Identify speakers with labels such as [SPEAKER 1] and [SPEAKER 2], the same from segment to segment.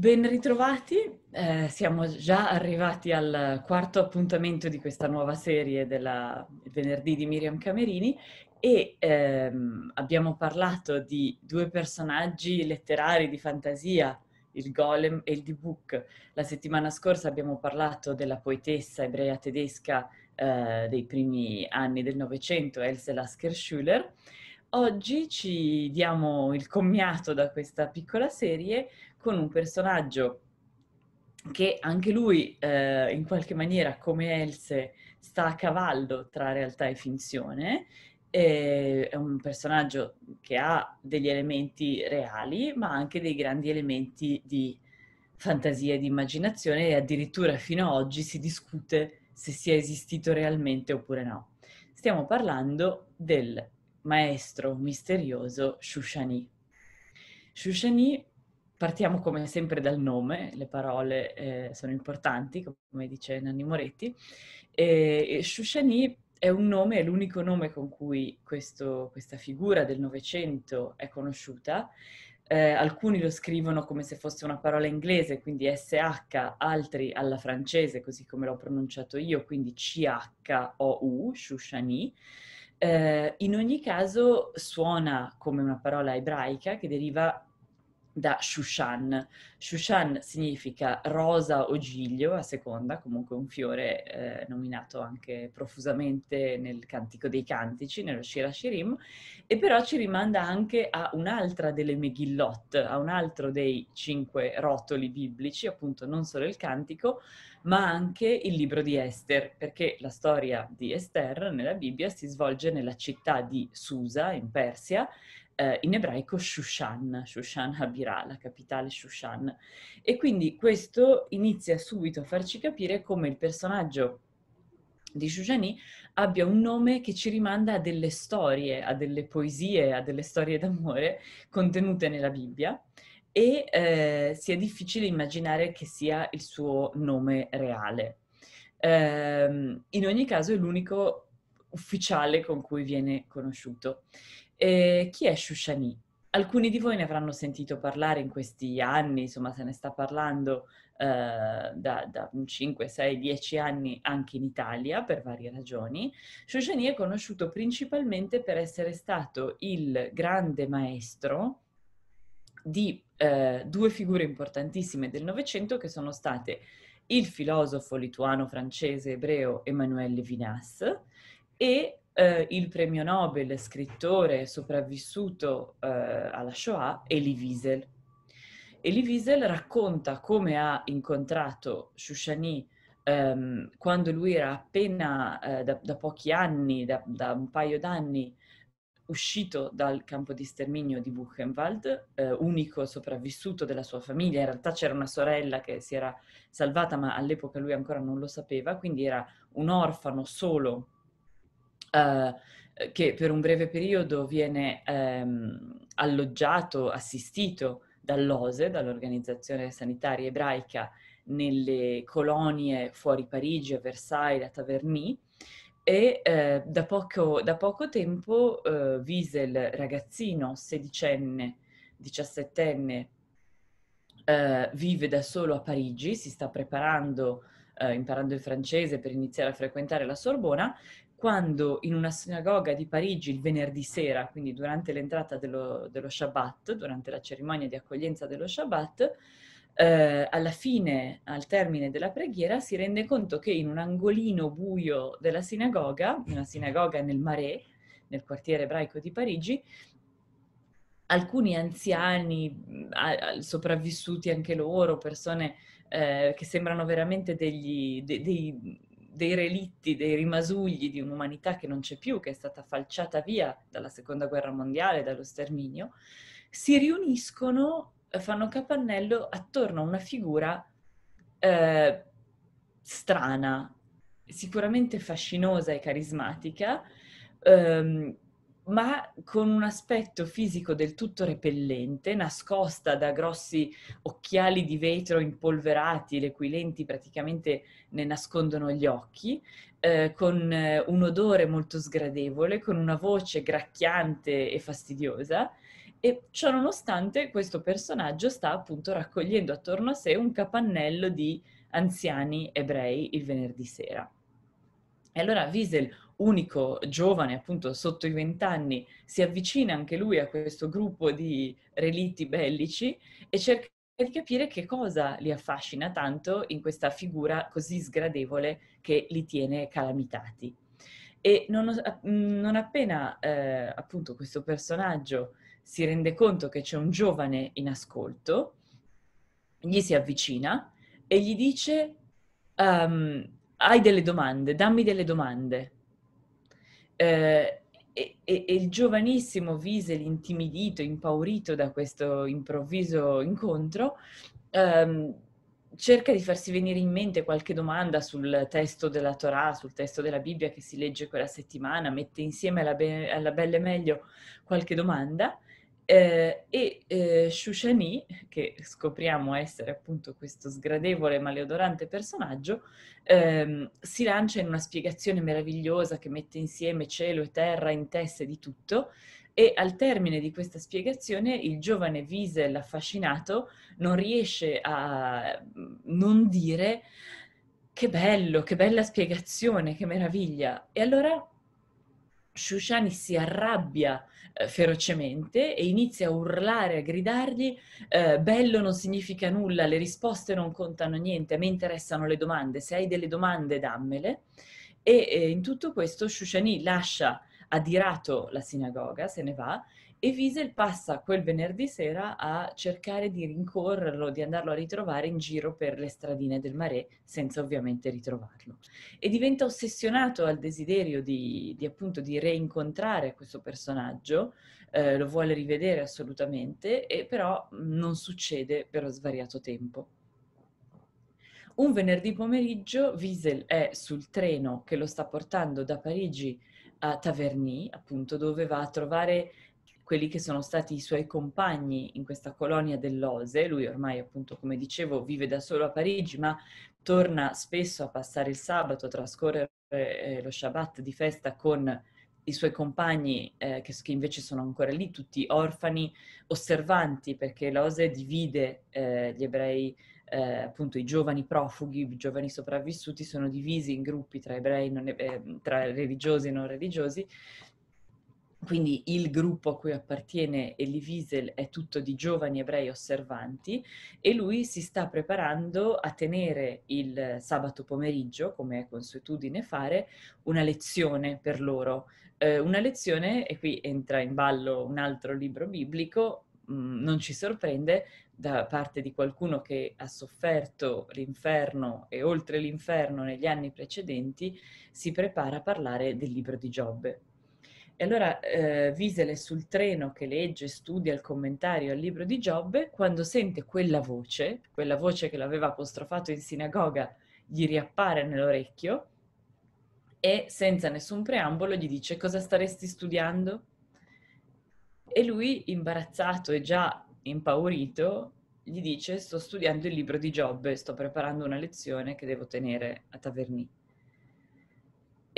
[SPEAKER 1] Ben ritrovati, eh, siamo già arrivati al quarto appuntamento di questa nuova serie del venerdì di Miriam Camerini e ehm, abbiamo parlato di due personaggi letterari di fantasia, il Golem e il D-Book. La settimana scorsa abbiamo parlato della poetessa ebrea tedesca eh, dei primi anni del Novecento, Else Lasker-Schuller. Oggi ci diamo il commiato da questa piccola serie con un personaggio che anche lui eh, in qualche maniera come Else sta a cavallo tra realtà e finzione. Eh, è un personaggio che ha degli elementi reali, ma anche dei grandi elementi di fantasia e di immaginazione e addirittura fino ad oggi si discute se sia esistito realmente oppure no. Stiamo parlando del maestro misterioso Shushani. Shushani Partiamo come sempre dal nome, le parole eh, sono importanti, come dice Nanni Moretti. E, Shushani è un nome, è l'unico nome con cui questo, questa figura del Novecento è conosciuta. Eh, alcuni lo scrivono come se fosse una parola inglese, quindi SH, altri alla francese, così come l'ho pronunciato io, quindi CHOU, Shushani. Eh, in ogni caso suona come una parola ebraica che deriva da Shushan. Shushan significa rosa o giglio, a seconda, comunque un fiore eh, nominato anche profusamente nel Cantico dei Cantici, nello Shira Shirim, e però ci rimanda anche a un'altra delle Megillot, a un altro dei cinque rotoli biblici, appunto non solo il Cantico, ma anche il libro di Esther, perché la storia di Esther nella Bibbia si svolge nella città di Susa, in Persia, eh, in ebraico Shushan, Shushan Habirà, la capitale Shushan. E quindi questo inizia subito a farci capire come il personaggio di Shujani abbia un nome che ci rimanda a delle storie, a delle poesie, a delle storie d'amore contenute nella Bibbia e eh, sia difficile immaginare che sia il suo nome reale. Eh, in ogni caso è l'unico ufficiale con cui viene conosciuto. Eh, chi è Shushani? Alcuni di voi ne avranno sentito parlare in questi anni, insomma se ne sta parlando eh, da, da 5, 6, 10 anni anche in Italia per varie ragioni. Shushani è conosciuto principalmente per essere stato il grande maestro di eh, due figure importantissime del Novecento che sono state il filosofo lituano-francese ebreo Emmanuel Levinas e eh, il premio Nobel scrittore sopravvissuto eh, alla Shoah, Elie Wiesel. Elie Wiesel racconta come ha incontrato Shushani ehm, quando lui era appena eh, da, da, pochi anni, da, da un paio d'anni, uscito dal campo di sterminio di Buchenwald, eh, unico sopravvissuto della sua famiglia, in realtà c'era una sorella che si era salvata ma all'epoca lui ancora non lo sapeva, quindi era un orfano solo eh, che per un breve periodo viene ehm, alloggiato, assistito dall'OSE, dall'Organizzazione Sanitaria Ebraica, nelle colonie fuori Parigi, a Versailles, a Taverny, e eh, da, poco, da, poco, tempo eh, Wiesel, ragazzino, sedicenne, diciassettenne, eh, vive da solo a Parigi, si sta preparando, eh, imparando il francese per iniziare a frequentare la Sorbona, quando in una sinagoga di Parigi il venerdì sera, quindi durante l'entrata dello, dello Shabbat, durante la cerimonia di accoglienza dello Shabbat, eh, alla fine, al termine della preghiera, si rende conto che in un angolino buio della sinagoga, una sinagoga nel Marais, nel quartiere ebraico di Parigi, alcuni anziani, mm, sopravvissuti anche loro, persone eh, che sembrano veramente degli, de, dei dei relitti, dei rimasugli di un'umanità che non c'è più, che è stata falciata via dalla seconda guerra mondiale, dallo sterminio, si riuniscono, eh, fanno capannello attorno a una figura eh, strana, sicuramente fascinosa e carismatica, ehm, ma con un aspetto fisico del tutto repellente, nascosta da grossi occhiali di vetro impolverati, le cui lenti praticamente ne nascondono gli occhi, eh, con eh, un odore molto sgradevole, con una voce gracchiante e fastidiosa. E ciò nonostante questo personaggio sta appunto raccogliendo attorno a sé un capannello di anziani ebrei il venerdì sera. E allora Wiesel unico giovane, appunto sotto i vent'anni, si avvicina anche lui a questo gruppo di relitti bellici e cerca di capire che cosa li affascina tanto in questa figura così sgradevole che li tiene calamitati. E non, non appena eh, appunto questo personaggio si rende conto che c'è un giovane in ascolto, gli si avvicina e gli dice um, hai delle domande, dammi delle domande. Eh, e, e, il giovanissimo Wiesel, intimidito, impaurito da questo improvviso incontro, ehm, cerca di farsi venire in mente qualche domanda sul testo della Torah, sul testo della Bibbia che si legge quella settimana, mette insieme alla, be- alla belle meglio qualche domanda eh, e eh, Shushani, che scopriamo essere appunto questo sgradevole maleodorante personaggio, ehm, si lancia in una spiegazione meravigliosa che mette insieme cielo e terra in testa di tutto e al termine di questa spiegazione il giovane Wiesel affascinato non riesce a mm, non dire che bello, che bella spiegazione, che meraviglia. E allora Shushani si arrabbia eh, ferocemente e inizia a urlare, a gridargli, eh, bello non significa nulla, le risposte non contano niente, a me interessano le domande, se hai delle domande dammele. E eh, in tutto questo Shushani lascia adirato la sinagoga, se ne va e Wiesel passa quel venerdì sera a cercare di rincorrerlo, di andarlo a ritrovare in giro per le stradine del mare, senza ovviamente ritrovarlo. E diventa ossessionato al desiderio di, di appunto di reincontrare questo personaggio, eh, lo vuole rivedere assolutamente, e però non succede per svariato tempo. Un venerdì pomeriggio Wiesel è sul treno che lo sta portando da Parigi a Taverny, appunto, dove va a trovare quelli che sono stati i suoi compagni in questa colonia dell'Ose. Lui ormai, appunto, come dicevo, vive da solo a Parigi, ma torna spesso a passare il sabato, a trascorrere eh, lo Shabbat di festa con i suoi compagni eh, che, che, invece sono ancora lì, tutti orfani, osservanti, perché l'Ose divide eh, gli ebrei, eh, appunto i giovani profughi, i giovani sopravvissuti sono divisi in gruppi tra ebrei, non, eh, tra religiosi e non religiosi, quindi il gruppo a cui appartiene Elie Wiesel è tutto di giovani ebrei osservanti e lui si sta preparando a tenere il sabato pomeriggio, come è consuetudine fare, una lezione per loro. Eh, una lezione, e qui entra in ballo un altro libro biblico, mh, mm, non ci sorprende, da parte di qualcuno che ha sofferto l'inferno e oltre l'inferno negli anni precedenti, si prepara a parlare del libro di Giobbe. E allora eh, Wiesel è sul treno che legge, studia il commentario al libro di Giobbe, quando sente quella voce, quella voce che l'aveva apostrofato in sinagoga, gli riappare nell'orecchio e senza nessun preambolo gli dice cosa staresti studiando? E lui, imbarazzato e già impaurito, gli dice sto studiando il libro di Giobbe, sto preparando una lezione che devo tenere a Tavernì.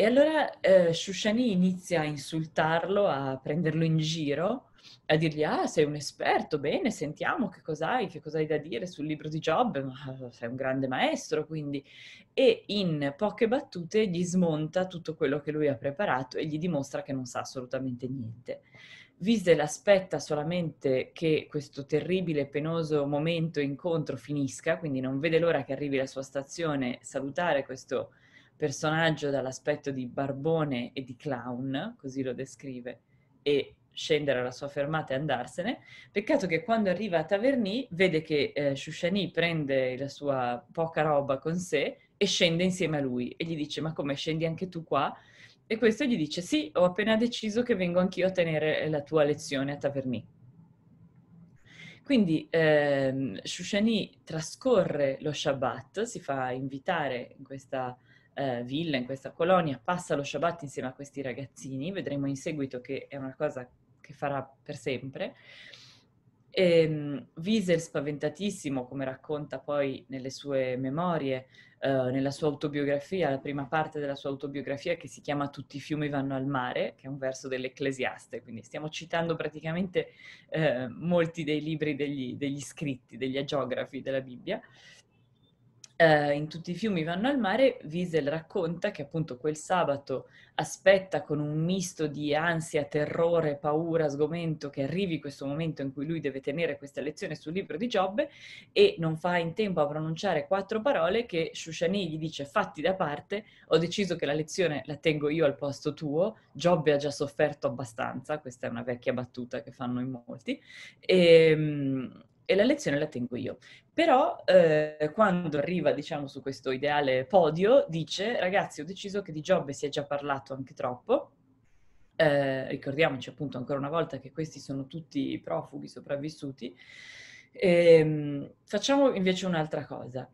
[SPEAKER 1] E allora eh, Shushani inizia a insultarlo, a prenderlo in giro, a dirgli, ah, sei un esperto, bene, sentiamo che cos'hai, che cos'hai da dire sul libro di Job, ma sei un grande maestro, quindi. E in poche battute gli smonta tutto quello che lui ha preparato e gli dimostra che non sa assolutamente niente. Wiesel aspetta solamente che questo terribile e penoso momento incontro finisca, quindi non vede l'ora che arrivi alla sua stazione salutare questo personaggio dall'aspetto di barbone e di clown, così lo descrive, e scendere alla sua fermata e andarsene. Peccato che quando arriva a Taverny vede che eh, Shushani prende la sua poca roba con sé e scende insieme a lui e gli dice ma come scendi anche tu qua? E questo gli dice sì, ho appena deciso che vengo anch'io a tenere eh, la tua lezione a Taverny. Quindi ehm, Shushani trascorre lo Shabbat, si fa invitare in questa eh, villa, in questa colonia, passa lo Shabbat insieme a questi ragazzini, vedremo in seguito che è una cosa che farà per sempre. E, ehm, Wiesel, spaventatissimo, come racconta poi nelle sue memorie, eh, nella sua autobiografia, la prima parte della sua autobiografia che si chiama Tutti i fiumi vanno al mare, che è un verso dell'Ecclesiaste, quindi stiamo citando praticamente eh, molti dei libri degli, degli scritti, degli agiografi della Bibbia eh, in tutti i fiumi vanno al mare, Wiesel racconta che appunto quel sabato aspetta con un misto di ansia, terrore, paura, sgomento che arrivi questo momento in cui lui deve tenere questa lezione sul libro di Giobbe e non fa in tempo a pronunciare quattro parole che Shushani gli dice fatti da parte, ho deciso che la lezione la tengo io al posto tuo, Giobbe ha già sofferto abbastanza, questa è una vecchia battuta che fanno in molti, e, ehm, e la lezione la tengo io. Però eh, quando arriva, diciamo, su questo ideale podio, dice, ragazzi, ho deciso che di Giobbe si è già parlato anche troppo, eh, ricordiamoci appunto ancora una volta che questi sono tutti profughi sopravvissuti, ehm, facciamo invece un'altra cosa.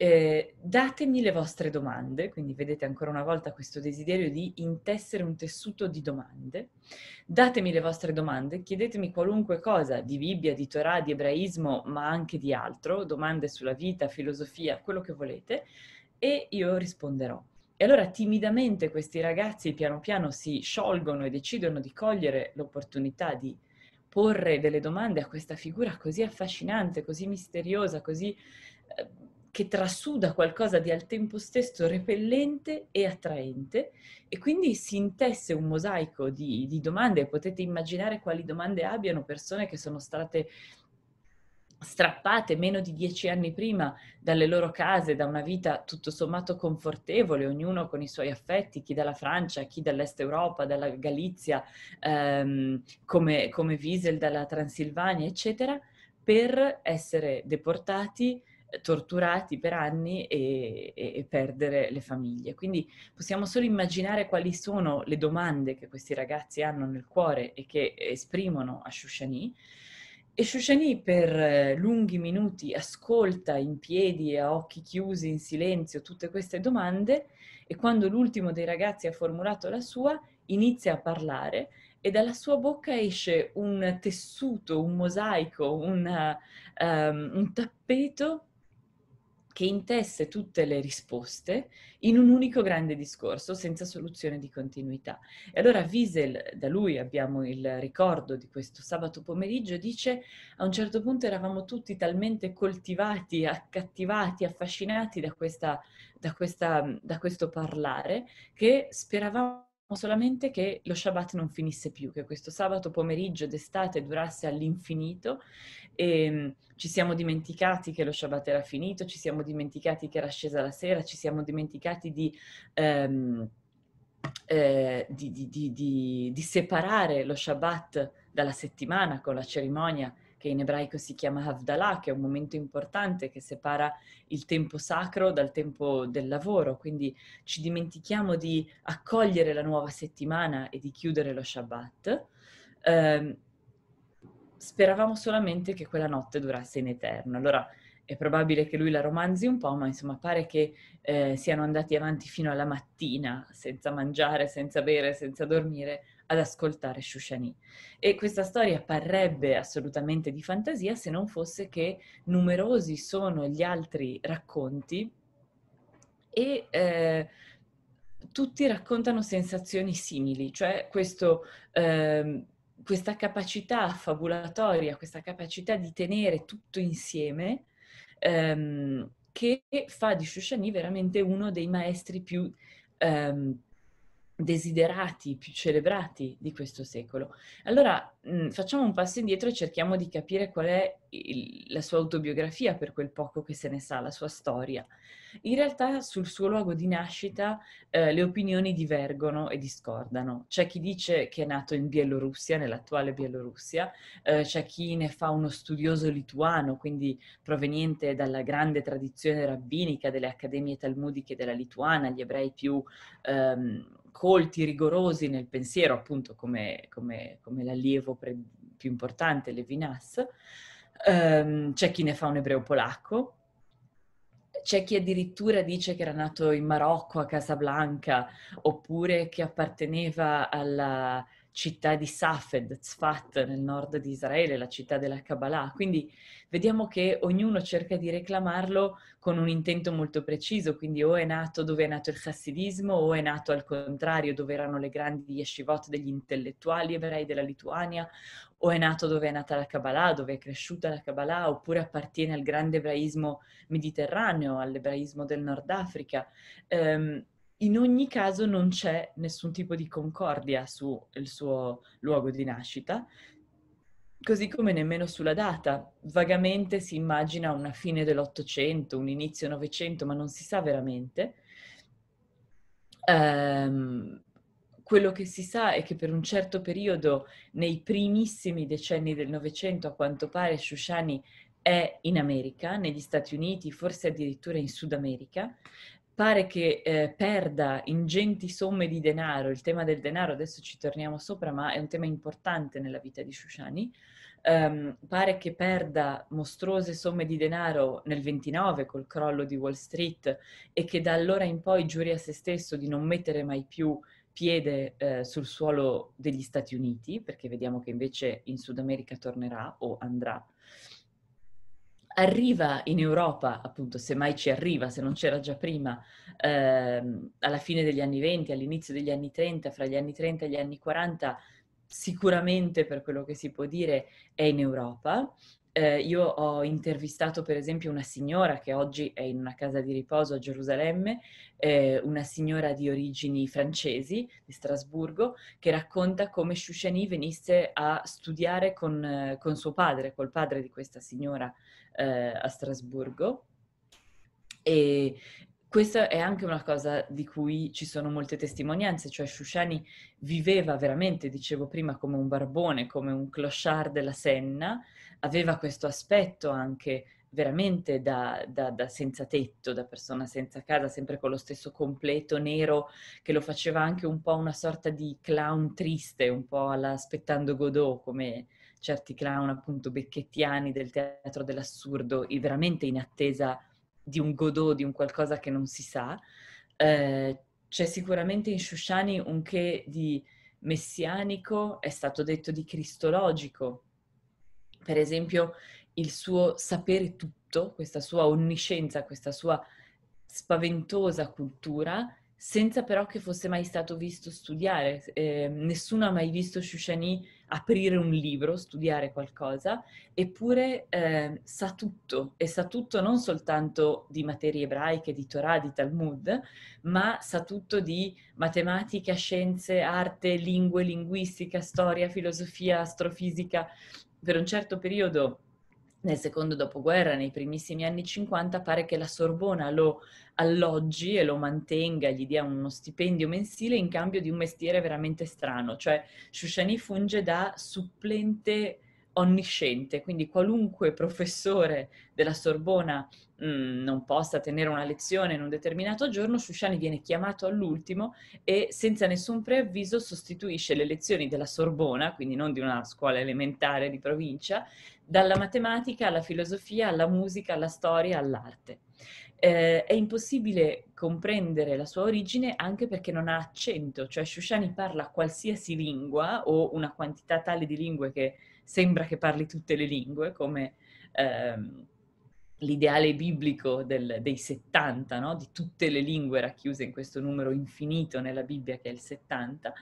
[SPEAKER 1] Eh, datemi le vostre domande, quindi vedete ancora una volta questo desiderio di intessere un tessuto di domande. Datemi le vostre domande, chiedetemi qualunque cosa di Bibbia, di Torah, di ebraismo, ma anche di altro, domande sulla vita, filosofia, quello che volete, e io risponderò. E allora timidamente questi ragazzi piano piano si sciolgono e decidono di cogliere l'opportunità di porre delle domande a questa figura così affascinante, così misteriosa, così eh, che trasuda qualcosa di al tempo stesso repellente e attraente e quindi si intesse un mosaico di, di domande. Potete immaginare quali domande abbiano persone che sono state strappate meno di dieci anni prima dalle loro case, da una vita tutto sommato confortevole, ognuno con i suoi affetti, chi dalla Francia, chi dall'Est Europa, dalla Galizia, ehm, come, come Wiesel dalla Transilvania, eccetera, per essere deportati torturati per anni e, e, perdere le famiglie. Quindi possiamo solo immaginare quali sono le domande che questi ragazzi hanno nel cuore e che esprimono a Shushani. E Shushani per eh, lunghi minuti ascolta in piedi e a occhi chiusi, in silenzio, tutte queste domande e quando l'ultimo dei ragazzi ha formulato la sua, inizia a parlare e dalla sua bocca esce un tessuto, un mosaico, una, um, un tappeto che intesse tutte le risposte in un unico grande discorso senza soluzione di continuità. E allora Wiesel, da lui abbiamo il ricordo di questo sabato pomeriggio, dice a un certo punto eravamo tutti talmente coltivati, accattivati, affascinati da, questa, da, questa, da questo parlare che speravamo solamente che lo Shabbat non finisse più, che questo sabato pomeriggio d'estate durasse all'infinito e ehm, ci siamo dimenticati che lo Shabbat era finito, ci siamo dimenticati che era scesa la sera, ci siamo dimenticati di, ehm, eh, di, di, di separare lo Shabbat dalla settimana con la cerimonia che in ebraico si chiama Havdalah, che è un momento importante che separa il tempo sacro dal tempo del lavoro, quindi ci dimentichiamo di accogliere la nuova settimana e di chiudere lo Shabbat. Um, speravamo solamente che quella notte durasse in eterno. Allora è probabile che lui la romanzi un po', ma insomma pare che eh, siano andati avanti fino alla mattina, senza mangiare, senza bere, senza dormire, ad ascoltare Shushani. E questa storia parrebbe assolutamente di fantasia se non fosse che numerosi sono gli altri racconti e eh, tutti raccontano sensazioni simili, cioè questo... Eh, questa capacità fabulatoria, questa capacità di tenere tutto insieme ehm, che fa di Shoshani veramente uno dei maestri più ehm, desiderati, più celebrati di questo secolo. Allora mh, mm, facciamo un passo indietro e cerchiamo di capire qual è il, la sua autobiografia per quel poco che se ne sa, la sua storia. In realtà sul suo luogo di nascita eh, le opinioni divergono e discordano. C'è chi dice che è nato in Bielorussia, nell'attuale Bielorussia, eh, c'è chi ne fa uno studioso lituano, quindi proveniente dalla grande tradizione rabbinica delle accademie talmudiche della Lituana, gli ebrei più... Ehm, colti, rigorosi nel pensiero, appunto come, come, come l'allievo pre- più importante, Levinas, um, c'è chi ne fa un ebreo polacco, c'è chi addirittura dice che era nato in Marocco, a Casablanca, oppure che apparteneva alla, città di Safed, Tzfat, nel nord di Israele, la città della Kabbalah. Quindi vediamo che ognuno cerca di reclamarlo con un intento molto preciso, quindi o è nato dove è nato il chassidismo, o è nato al contrario, dove erano le grandi yeshivot degli intellettuali ebrei della Lituania, o è nato dove è nata la Kabbalah, dove è cresciuta la Kabbalah, oppure appartiene al grande ebraismo mediterraneo, all'ebraismo del Nord Africa. Um, in ogni caso non c'è nessun tipo di concordia sul suo luogo di nascita, così come nemmeno sulla data. Vagamente si immagina una fine dell'Ottocento, un inizio Novecento, ma non si sa veramente. Ehm, quello che si sa è che per un certo periodo, nei primissimi decenni del Novecento, a quanto pare Shushani è in America, negli Stati Uniti, forse addirittura in Sud America, pare che eh, perda ingenti somme di denaro, il tema del denaro adesso ci torniamo sopra, ma è un tema importante nella vita di Shushani, um, ehm, pare che perda mostruose somme di denaro nel 29 col crollo di Wall Street e che da allora in poi giuri a se stesso di non mettere mai più piede eh, sul suolo degli Stati Uniti, perché vediamo che invece in Sud America tornerà o andrà arriva in Europa, appunto, se mai ci arriva, se non c'era già prima, ehm, alla fine degli anni 20, all'inizio degli anni 30, fra gli anni 30 e gli anni 40, sicuramente per quello che si può dire è in Europa. Eh, io ho intervistato per esempio una signora che oggi è in una casa di riposo a Gerusalemme, eh, una signora di origini francesi di Strasburgo, che racconta come Shushani venisse a studiare con, eh, con suo padre, col padre di questa signora eh, a Strasburgo. E questa è anche una cosa di cui ci sono molte testimonianze, cioè Shushani viveva veramente, dicevo prima, come un barbone, come un clochard della Senna, aveva questo aspetto anche veramente da, da, da, senza tetto, da persona senza casa, sempre con lo stesso completo nero che lo faceva anche un po' una sorta di clown triste, un po' aspettando Godot, come certi clown appunto becchettiani del teatro dell'assurdo, veramente in attesa di un godot, di un qualcosa che non si sa. Eh, c'è sicuramente in Shoshani un che di messianico, è stato detto di cristologico. Per esempio, il suo sapere tutto, questa sua onniscienza, questa sua spaventosa cultura senza però che fosse mai stato visto studiare. Eh, nessuno ha mai visto Shushani aprire un libro, studiare qualcosa, eppure eh, sa tutto, e sa tutto non soltanto di materie ebraiche, di Torah, di Talmud, ma sa tutto di matematica, scienze, arte, lingue, linguistica, storia, filosofia, astrofisica. Per un certo periodo nel secondo dopoguerra, nei primissimi anni 50, pare che la Sorbona lo alloggi e lo mantenga, gli dia uno stipendio mensile in cambio di un mestiere veramente strano, cioè Shushani funge da supplente onnisciente, quindi qualunque professore della Sorbona mh, mm, non possa tenere una lezione in un determinato giorno, Shushani viene chiamato all'ultimo e senza nessun preavviso sostituisce le lezioni della Sorbona, quindi non di una scuola elementare di provincia, dalla matematica alla filosofia, alla musica, alla storia, all'arte. Eh, è impossibile comprendere la sua origine anche perché non ha accento, cioè Shushani parla qualsiasi lingua o una quantità tale di lingue che sembra che parli tutte le lingue, come ehm, l'ideale biblico del, dei 70, no? di tutte le lingue racchiuse in questo numero infinito nella Bibbia che è il 70.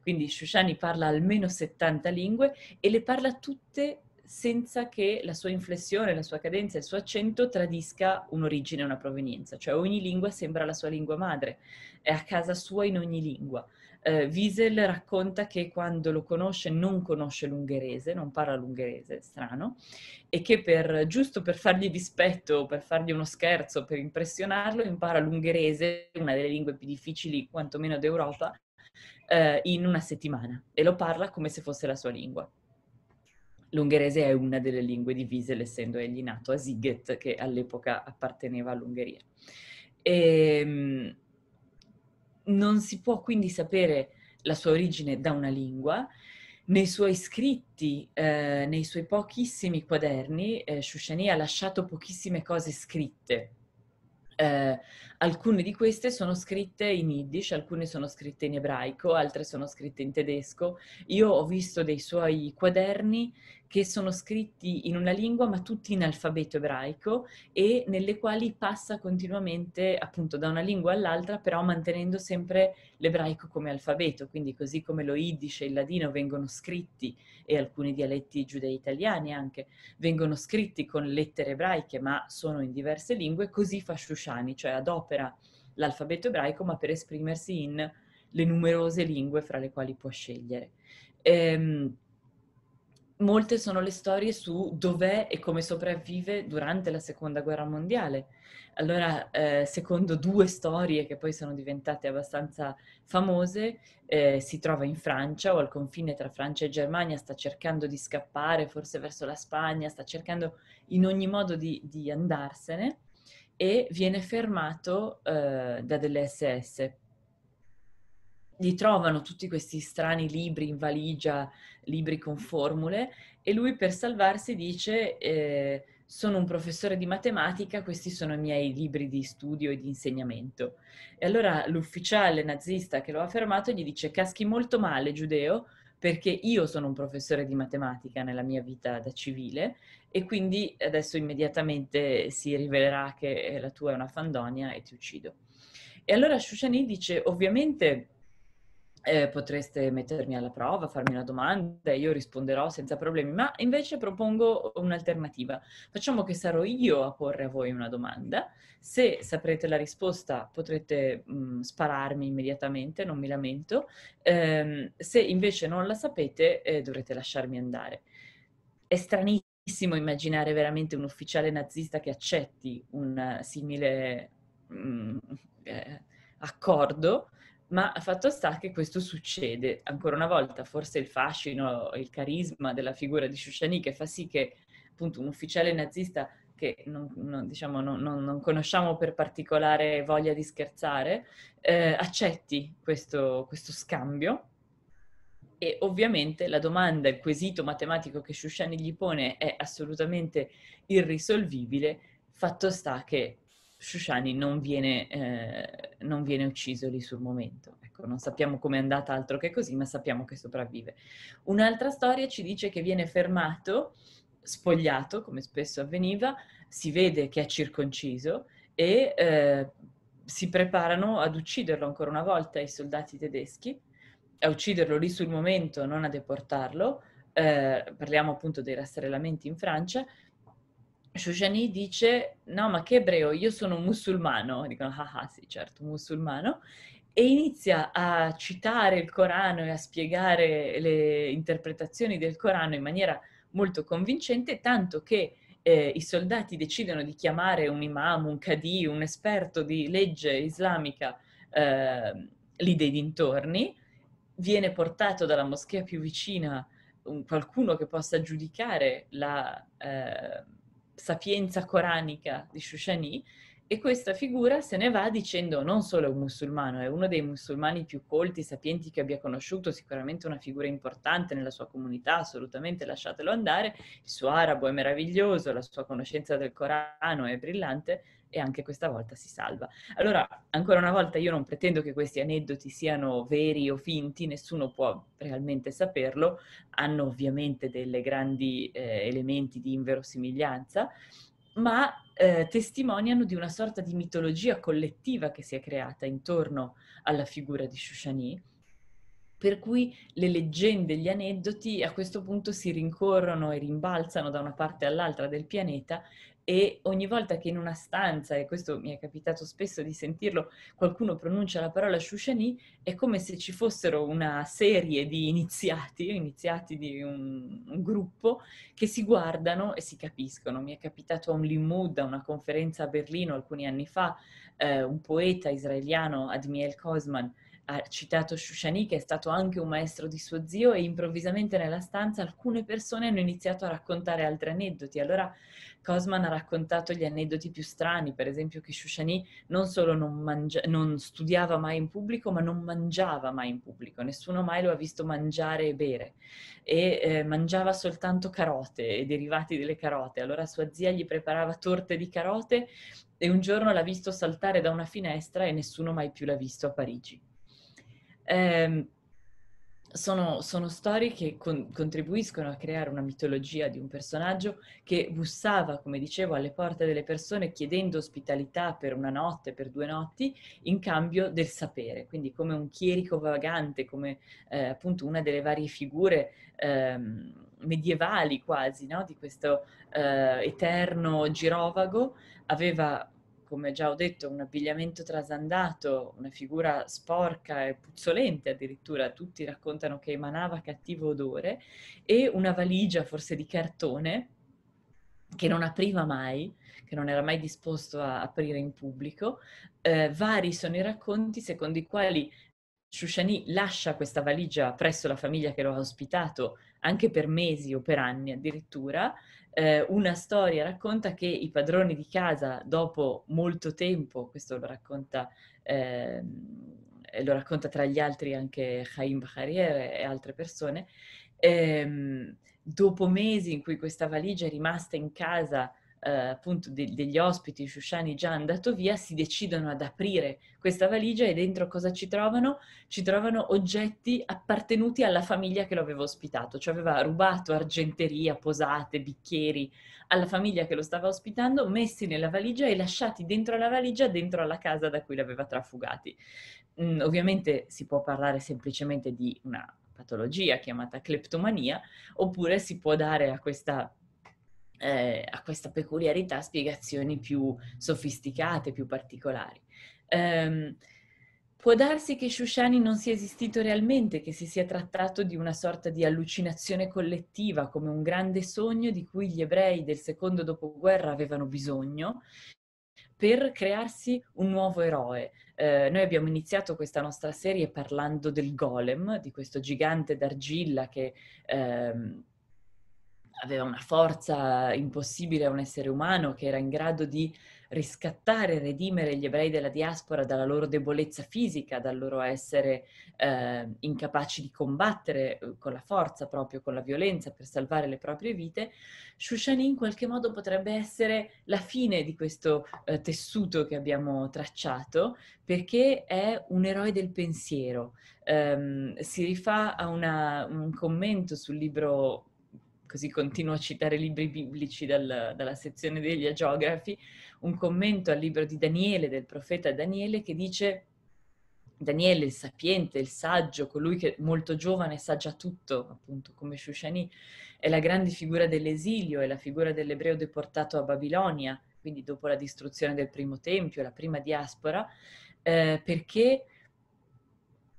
[SPEAKER 1] Quindi Shushani parla almeno 70 lingue e le parla tutte senza che la sua inflessione, la sua cadenza, il suo accento tradisca un'origine, una provenienza, cioè ogni lingua sembra la sua lingua madre, è a casa sua in ogni lingua. Eh, Wiesel racconta che quando lo conosce non conosce l'ungherese, non parla l'ungherese, strano, e che per, giusto per fargli dispetto, per fargli uno scherzo, per impressionarlo, impara l'ungherese, una delle lingue più difficili quantomeno d'Europa, eh, in una settimana e lo parla come se fosse la sua lingua l'ungherese è una delle lingue divise, essendo egli nato a Siget, che all'epoca apparteneva all'Ungheria. E, ehm, non si può quindi sapere la sua origine da una lingua. Nei suoi scritti, eh, nei suoi pochissimi quaderni, eh, Shushani ha lasciato pochissime cose scritte. Eh, Alcune di queste sono scritte in Yiddish, alcune sono scritte in ebraico, altre sono scritte in tedesco. Io ho visto dei suoi quaderni che sono scritti in una lingua ma tutti in alfabeto ebraico e nelle quali passa continuamente appunto da una lingua all'altra però mantenendo sempre l'ebraico come alfabeto, quindi così come lo yiddish e il ladino vengono scritti e alcuni dialetti giudei italiani anche vengono scritti con lettere ebraiche ma sono in diverse lingue, così fa Shushani, cioè adopera opera l'alfabeto ebraico, ma per esprimersi in le numerose lingue fra le quali può scegliere. Ehm, molte sono le storie su dov'è e come sopravvive durante la seconda guerra mondiale. Allora, eh, secondo due storie che poi sono diventate abbastanza famose, eh, si trova in Francia o al confine tra Francia e Germania, sta cercando di scappare, forse verso la Spagna, sta cercando in ogni modo di, di andarsene e viene fermato eh, da delle SS. Gli trovano tutti questi strani libri in valigia, libri con formule, e lui per salvarsi dice eh, sono un professore di matematica, questi sono i miei libri di studio e di insegnamento. E allora l'ufficiale nazista che lo ha fermato gli dice caschi molto male, giudeo, perché io sono un professore di matematica nella mia vita da civile e quindi adesso immediatamente si rivelerà che eh, la tua è una fandonia e ti uccido. E allora Shushani dice, ovviamente eh, potreste mettermi alla prova, farmi una domanda e io risponderò senza problemi, ma invece propongo un'alternativa. Facciamo che sarò io a porre a voi una domanda, se saprete la risposta potrete mh, mm, spararmi immediatamente, non mi lamento, ehm, se invece non la sapete eh, dovrete lasciarmi andare. È stranissimo immaginare veramente un ufficiale nazista che accetti un eh, simile mh, mm, eh, accordo, ma fatto sta che questo succede. Ancora una volta, forse il fascino, il carisma della figura di Shushani che fa sì che appunto un ufficiale nazista che non, non, diciamo, non, non conosciamo per particolare voglia di scherzare, eh, accetti questo, questo scambio e ovviamente la domanda, il quesito matematico che Shushani gli pone è assolutamente irrisolvibile, fatto sta che Shushani non viene, eh, non viene ucciso lì sul momento. Ecco, non sappiamo com'è andata altro che così, ma sappiamo che sopravvive. Un'altra storia ci dice che viene fermato, spogliato, come spesso avveniva, si vede che è circonciso e eh, si preparano ad ucciderlo ancora una volta i soldati tedeschi, a ucciderlo lì sul momento, non a deportarlo. Eh, parliamo appunto dei rastrellamenti in Francia Shoshani dice, no ma che ebreo, io sono musulmano. dicono, ah, ah sì certo, musulmano. E inizia a citare il Corano e a spiegare le interpretazioni del Corano in maniera molto convincente, tanto che eh, i soldati decidono di chiamare un imam, un cadì, un esperto di legge islamica eh, lì dei dintorni, viene portato dalla moschea più vicina un, qualcuno che possa giudicare la... Eh, sapienza coranica di Shushani e questa figura se ne va dicendo non solo è un musulmano, è uno dei musulmani più colti, sapienti che abbia conosciuto, sicuramente una figura importante nella sua comunità, assolutamente lasciatelo andare, il suo arabo è meraviglioso, la sua conoscenza del Corano è brillante, e anche questa volta si salva. Allora, ancora una volta, io non pretendo che questi aneddoti siano veri o finti, nessuno può realmente saperlo, hanno ovviamente delle grandi eh, elementi di inverosimiglianza, ma eh, testimoniano di una sorta di mitologia collettiva che si è creata intorno alla figura di Shushani, per cui le leggende, gli aneddoti a questo punto si rincorrono e rimbalzano da una parte all'altra del pianeta e ogni volta che in una stanza, e questo mi è capitato spesso di sentirlo, qualcuno pronuncia la parola Shushani, è come se ci fossero una serie di iniziati, iniziati di un, un gruppo, che si guardano e si capiscono. Mi è capitato a un limud, a una conferenza a Berlino alcuni anni fa, eh, un poeta israeliano, Admiel Kosman, ha citato Shushani che è stato anche un maestro di suo zio e improvvisamente nella stanza alcune persone hanno iniziato a raccontare altri aneddoti. Allora Cosman ha raccontato gli aneddoti più strani, per esempio che Shushani non solo non, mangi- non studiava mai in pubblico ma non mangiava mai in pubblico, nessuno mai lo ha visto mangiare e bere e eh, mangiava soltanto carote e derivati delle carote. Allora sua zia gli preparava torte di carote e un giorno l'ha visto saltare da una finestra e nessuno mai più l'ha visto a Parigi. Eh, sono, sono, storie che con, contribuiscono a creare una mitologia di un personaggio che bussava, come dicevo, alle porte delle persone chiedendo ospitalità per una notte, per due notti, in cambio del sapere, quindi come un chierico vagante, come eh, appunto una delle varie figure eh, medievali quasi, no? di questo eh, eterno girovago, aveva come già ho detto, un abbigliamento trasandato, una figura sporca e puzzolente addirittura, tutti raccontano che emanava cattivo odore, e una valigia forse di cartone che non apriva mai, che non era mai disposto a aprire in pubblico. Eh, vari sono i racconti secondo i quali Shushani lascia questa valigia presso la famiglia che lo ha ospitato anche per mesi o per anni addirittura, eh, una storia racconta che i padroni di casa, dopo molto tempo, questo lo racconta, eh, lo racconta tra gli altri anche Chaim Bachariere e altre persone, ehm, dopo mesi in cui questa valigia è rimasta in casa eh, appunto de- degli ospiti, Shushani già andato via, si decidono ad aprire questa valigia e dentro cosa ci trovano? Ci trovano oggetti appartenuti alla famiglia che lo aveva ospitato, cioè aveva rubato argenteria, posate, bicchieri alla famiglia che lo stava ospitando, messi nella valigia e lasciati dentro la valigia, dentro alla casa da cui l'aveva trafugati. Mm, ovviamente si può parlare semplicemente di una patologia chiamata cleptomania, oppure si può dare a questa eh, a questa peculiarità spiegazioni più sofisticate, più particolari. Um, può darsi che Shushani non sia esistito realmente, che si sia trattato di una sorta di allucinazione collettiva, come un grande sogno di cui gli ebrei del secondo dopoguerra avevano bisogno per crearsi un nuovo eroe. Eh, noi abbiamo iniziato questa nostra serie parlando del golem, di questo gigante d'argilla che... Ehm, aveva una forza impossibile a un essere umano che era in grado di riscattare e redimere gli ebrei della diaspora dalla loro debolezza fisica, dal loro essere eh, incapaci di combattere eh, con la forza, proprio con la violenza per salvare le proprie vite, Shushani in qualche modo potrebbe essere la fine di questo eh, tessuto che abbiamo tracciato, perché è un eroe del pensiero. Um, si rifà a una, un commento sul libro così continuo a citare libri biblici dal, dalla sezione degli agiografi, un commento al libro di Daniele, del profeta Daniele, che dice Daniele il sapiente, il saggio, colui che molto giovane sa già tutto, appunto come Shushani, è la grande figura dell'esilio, è la figura dell'ebreo deportato a Babilonia, quindi dopo la distruzione del primo tempio, la prima diaspora, eh, perché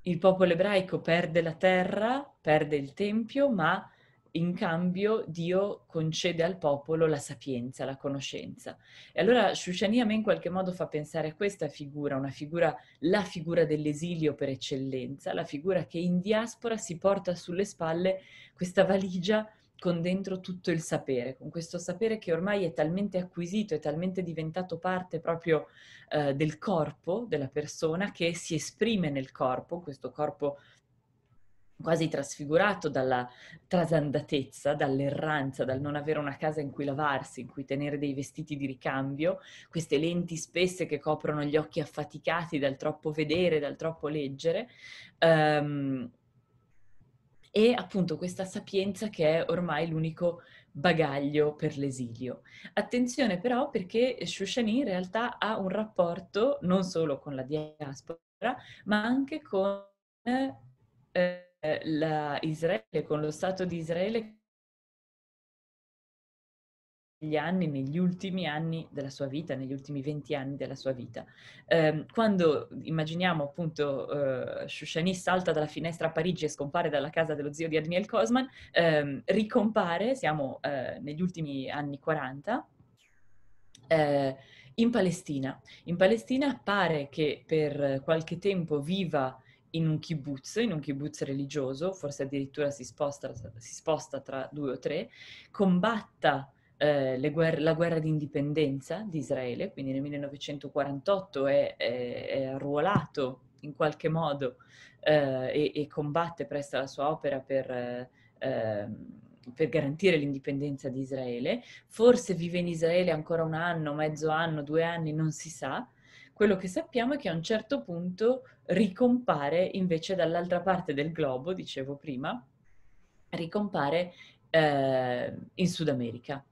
[SPEAKER 1] il popolo ebraico perde la terra, perde il tempio, ma in cambio Dio concede al popolo la sapienza, la conoscenza. E allora me in qualche modo fa pensare a questa figura, una figura, la figura dell'esilio per eccellenza, la figura che in diaspora si porta sulle spalle questa valigia con dentro tutto il sapere, con questo sapere che ormai è talmente acquisito, è talmente diventato parte proprio eh, del corpo della persona che si esprime nel corpo, questo corpo quasi trasfigurato dalla trasandatezza, dall'erranza, dal non avere una casa in cui lavarsi, in cui tenere dei vestiti di ricambio, queste lenti spesse che coprono gli occhi affaticati dal troppo vedere, dal troppo leggere. Um, e appunto questa sapienza che è ormai l'unico bagaglio per l'esilio. Attenzione però perché Shushani in realtà ha un rapporto non solo con la diaspora, ma anche con eh, la Israele, con lo Stato di Israele negli anni, negli ultimi anni della sua vita, negli ultimi 20 anni della sua vita. Eh, quando immaginiamo appunto eh, Shushani salta dalla finestra a Parigi e scompare dalla casa dello zio di Admiel Cosman, eh, ricompare, siamo eh, negli ultimi anni 40, eh, in Palestina. In Palestina pare che per qualche tempo viva in un kibbutz, in un kibbutz religioso, forse addirittura si sposta, si sposta tra due o tre, combatta eh, guerre, la guerra di indipendenza di Israele, quindi nel 1948 è, è, è arruolato in qualche modo eh, e, e, combatte presso la sua opera per, eh, ehm, per garantire l'indipendenza di Israele. Forse vive in Israele ancora un anno, mezzo anno, due anni, non si sa, quello che sappiamo è che a un certo punto ricompare invece dall'altra parte del globo, dicevo prima, ricompare eh, in Sud America.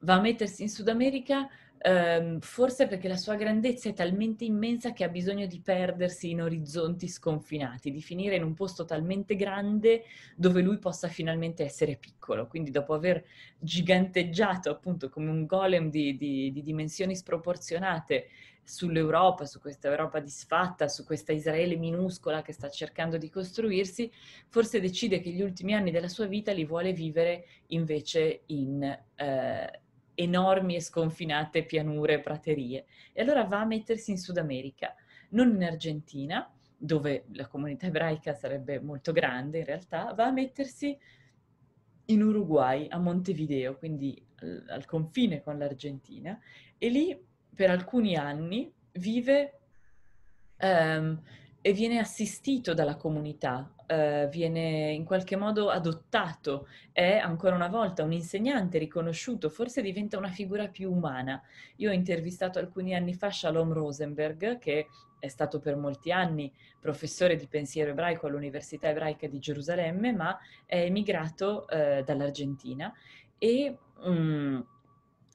[SPEAKER 1] Va a mettersi in Sud America Um, forse perché la sua grandezza è talmente immensa che ha bisogno di perdersi in orizzonti sconfinati, di finire in un posto talmente grande dove lui possa finalmente essere piccolo. Quindi dopo aver giganteggiato appunto come un golem di, di, di dimensioni sproporzionate sull'Europa, su questa Europa disfatta, su questa Israele minuscola che sta cercando di costruirsi, forse decide che gli ultimi anni della sua vita li vuole vivere invece in... Eh, enormi e sconfinate pianure e praterie. E allora va a mettersi in Sud America, non in Argentina, dove la comunità ebraica sarebbe molto grande in realtà, va a mettersi in Uruguay, a Montevideo, quindi al, al confine con l'Argentina, e lì per alcuni anni vive... Um, e viene assistito dalla comunità, eh, viene in qualche modo adottato, è ancora una volta un insegnante riconosciuto, forse diventa una figura più umana. Io ho intervistato alcuni anni fa Shalom Rosenberg, che è stato per molti anni professore di pensiero ebraico all'Università ebraica di Gerusalemme, ma è emigrato eh, dall'Argentina e... Mm,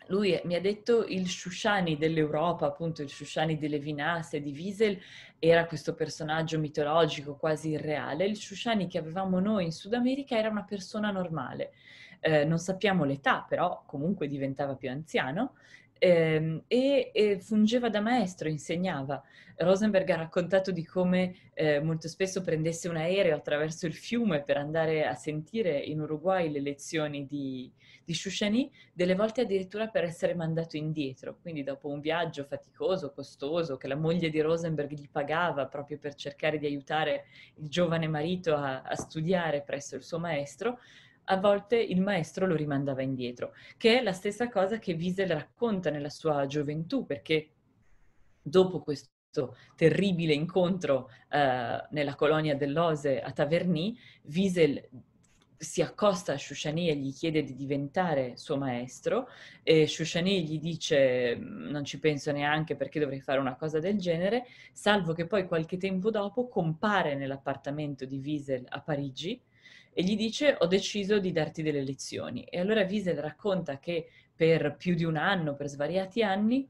[SPEAKER 1] lui mi ha detto il Shushani dell'Europa, appunto il Shushani di Levinas e di Wiesel, era questo personaggio mitologico quasi irreale. Il Shushani che avevamo noi in Sud America era una persona normale. Eh, non sappiamo l'età, però comunque diventava più anziano Ehm, e, e, fungeva da maestro, insegnava. Rosenberg ha raccontato di come eh, molto spesso prendesse un aereo attraverso il fiume per andare a sentire in Uruguay le lezioni di, di Shushani, delle volte addirittura per essere mandato indietro, quindi dopo un viaggio faticoso, costoso, che la moglie di Rosenberg gli pagava proprio per cercare di aiutare il giovane marito a, a studiare presso il suo maestro, a volte il maestro lo rimandava indietro, che è la stessa cosa che Wiesel racconta nella sua gioventù, perché dopo questo terribile incontro eh, nella colonia dell'Ose a Taverny, Wiesel si accosta a Shushani e gli chiede di diventare suo maestro e Shushani gli dice mm, non ci penso neanche perché dovrei fare una cosa del genere, salvo che poi qualche tempo dopo compare nell'appartamento di Wiesel a Parigi e gli dice ho deciso di darti delle lezioni. E allora Wiesel racconta che per più di un anno, per svariati anni,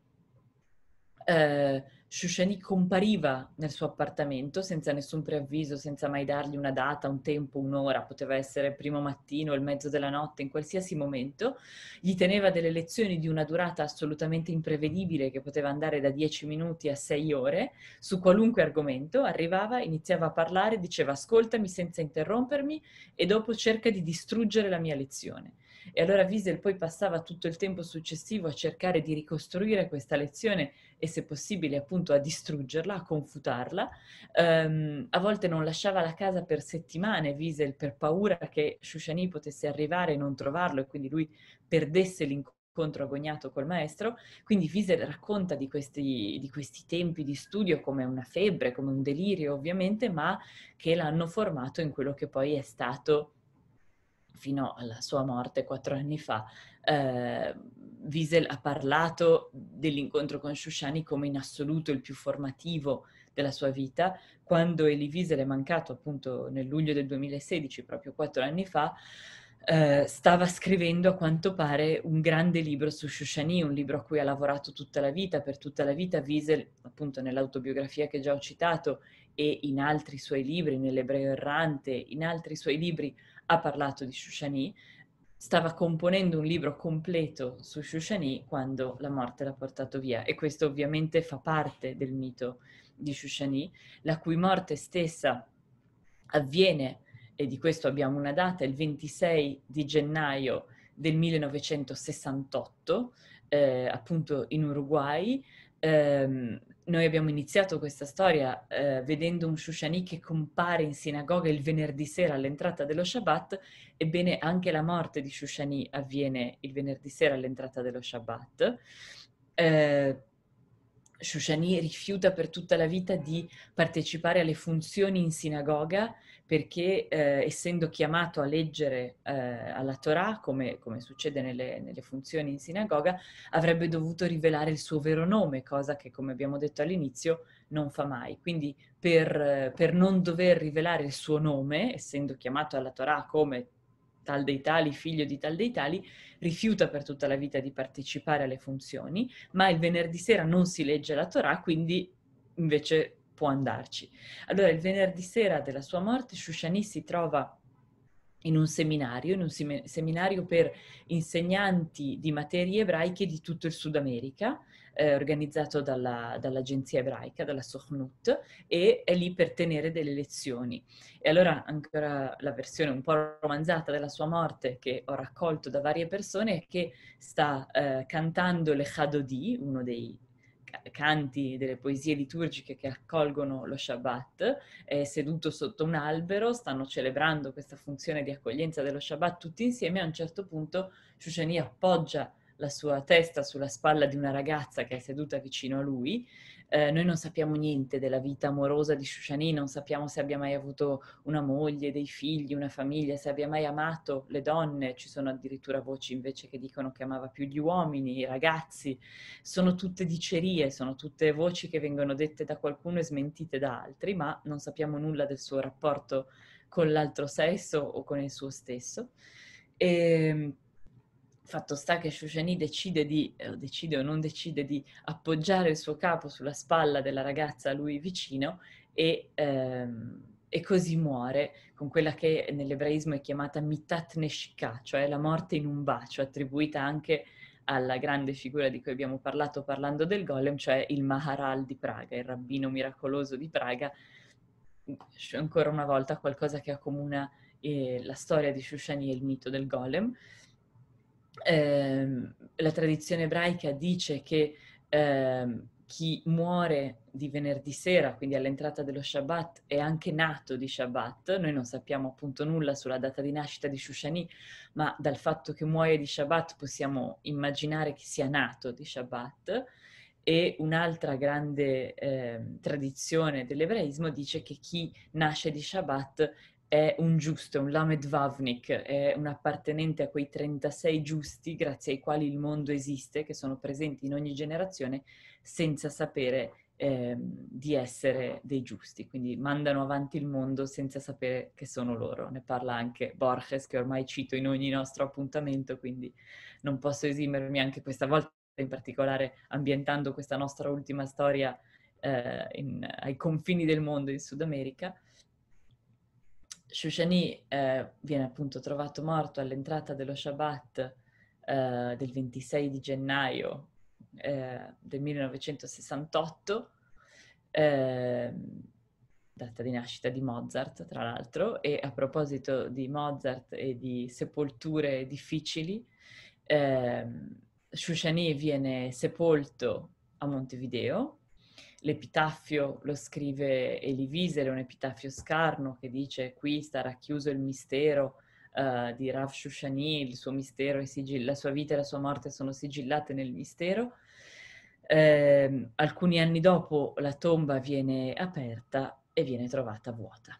[SPEAKER 1] eh, Shushani compariva nel suo appartamento senza nessun preavviso, senza mai dargli una data, un tempo, un'ora, poteva essere il primo mattino, il mezzo della notte, in qualsiasi momento, gli teneva delle lezioni di una durata assolutamente imprevedibile che poteva andare da 10 minuti a 6 ore su qualunque argomento, arrivava, iniziava a parlare, diceva ascoltami senza interrompermi e dopo cerca di distruggere la mia lezione. E allora Wiesel poi passava tutto il tempo successivo a cercare di ricostruire questa lezione e se possibile appunto a distruggerla, a confutarla. Um, a volte non lasciava la casa per settimane Wiesel per paura che Shushani potesse arrivare e non trovarlo e quindi lui perdesse l'incontro incontro agognato col maestro, quindi Wiesel racconta di questi, di questi, tempi di studio come una febbre, come un delirio ovviamente, ma che l'hanno formato in quello che poi è stato fino alla sua morte quattro anni fa, eh, Wiesel ha parlato dell'incontro con Sciusciani come in assoluto il più formativo della sua vita. Quando Eli Wiesel è mancato appunto nel luglio del 2016, proprio quattro anni fa, eh, stava scrivendo a quanto pare un grande libro su Sciusciani, un libro a cui ha lavorato tutta la vita, per tutta la vita. Wiesel, appunto nell'autobiografia che già ho citato e in altri suoi libri, nell'Ebreo errante, in altri suoi libri, ha parlato di Shushani, stava componendo un libro completo su Shushani quando la morte l'ha portato via e questo ovviamente fa parte del mito di Shushani, la cui morte stessa avviene, e di questo abbiamo una data, il 26 di gennaio del 1968, eh, appunto in Uruguay, ehm, noi abbiamo iniziato questa storia eh, vedendo un Shushani che compare in sinagoga il venerdì sera all'entrata dello Shabbat, ebbene anche la morte di Shushani avviene il venerdì sera all'entrata dello Shabbat. Eh, Shushani rifiuta per tutta la vita di partecipare alle funzioni in sinagoga perché eh, essendo chiamato a leggere eh, alla Torah, come, come succede nelle, nelle, funzioni in sinagoga, avrebbe dovuto rivelare il suo vero nome, cosa che, come abbiamo detto all'inizio, non fa mai. Quindi per, per non dover rivelare il suo nome, essendo chiamato alla Torah come tal dei tali, figlio di tal dei tali, rifiuta per tutta la vita di partecipare alle funzioni, ma il venerdì sera non si legge la Torah, quindi invece può andarci. Allora il venerdì sera della sua morte Shushani si trova in un seminario, in un sem- seminario per insegnanti di materie ebraiche di tutto il Sud America, eh, organizzato dalla, dall'agenzia ebraica, dalla Sochnut, e è lì per tenere delle lezioni. E allora ancora la versione un po' romanzata della sua morte che ho raccolto da varie persone è che sta eh, cantando le Chadodi, uno dei canti, delle poesie liturgiche che accolgono lo Shabbat, è eh, seduto sotto un albero, stanno celebrando questa funzione di accoglienza dello Shabbat tutti insieme, a un certo punto Shushani appoggia la sua testa sulla spalla di una ragazza che è seduta vicino a lui eh, noi non sappiamo niente della vita amorosa di Shushani, non sappiamo se abbia mai avuto una moglie, dei figli, una famiglia, se abbia mai amato le donne, ci sono addirittura voci invece che dicono che amava più gli uomini, i ragazzi, sono tutte dicerie, sono tutte voci che vengono dette da qualcuno e smentite da altri, ma non sappiamo nulla del suo rapporto con l'altro sesso o con il suo stesso. E, ehm, Fatto sta che Shushani decide di, o eh, decide o non decide di appoggiare il suo capo sulla spalla della ragazza a lui vicino e, ehm, e così muore con quella che nell'ebraismo è chiamata mitat neshika, cioè la morte in un bacio, attribuita anche alla grande figura di cui abbiamo parlato parlando del golem, cioè il Maharal di Praga, il rabbino miracoloso di Praga. Ancora una volta qualcosa che accomuna eh, la storia di Shushani e il mito del golem. Ehm, la tradizione ebraica dice che eh, chi muore di venerdì sera, quindi all'entrata dello Shabbat, è anche nato di Shabbat. Noi non sappiamo appunto nulla sulla data di nascita di Shushani, ma dal fatto che muoia di Shabbat possiamo immaginare che sia nato di Shabbat. E un'altra grande eh, tradizione dell'ebraismo dice che chi nasce di Shabbat è un giusto, è un Lamed Vavnik, è un appartenente a quei 36 giusti grazie ai quali il mondo esiste, che sono presenti in ogni generazione, senza sapere eh, di essere dei giusti. Quindi mandano avanti il mondo senza sapere che sono loro. Ne parla anche Borges, che ormai cito in ogni nostro appuntamento, quindi non posso esimermi anche questa volta, in particolare ambientando questa nostra ultima storia eh, in, ai confini del mondo in Sud America. Shoshani eh, viene appunto trovato morto all'entrata dello Shabbat eh, del 26 di gennaio eh, del 1968, ehm, data di nascita di Mozart tra l'altro, e a proposito di Mozart e di sepolture difficili, eh, Shoshani viene sepolto a Montevideo L'epitaffio lo scrive Elivisere, un epitaffio scarno che dice qui sta racchiuso il mistero uh, di Rav Shushani, il suo mistero sigil- la sua vita e la sua morte sono sigillate nel mistero. Eh, alcuni anni dopo la tomba viene aperta e viene trovata vuota.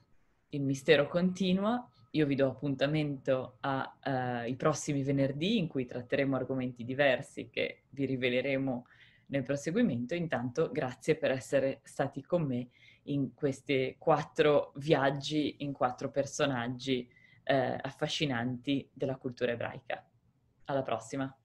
[SPEAKER 1] Il mistero continua, io vi do appuntamento ai eh, uh, prossimi venerdì in cui tratteremo argomenti diversi che vi riveleremo nel proseguimento. Intanto grazie per essere stati con me in questi quattro viaggi, in quattro personaggi eh, affascinanti della cultura ebraica. Alla prossima!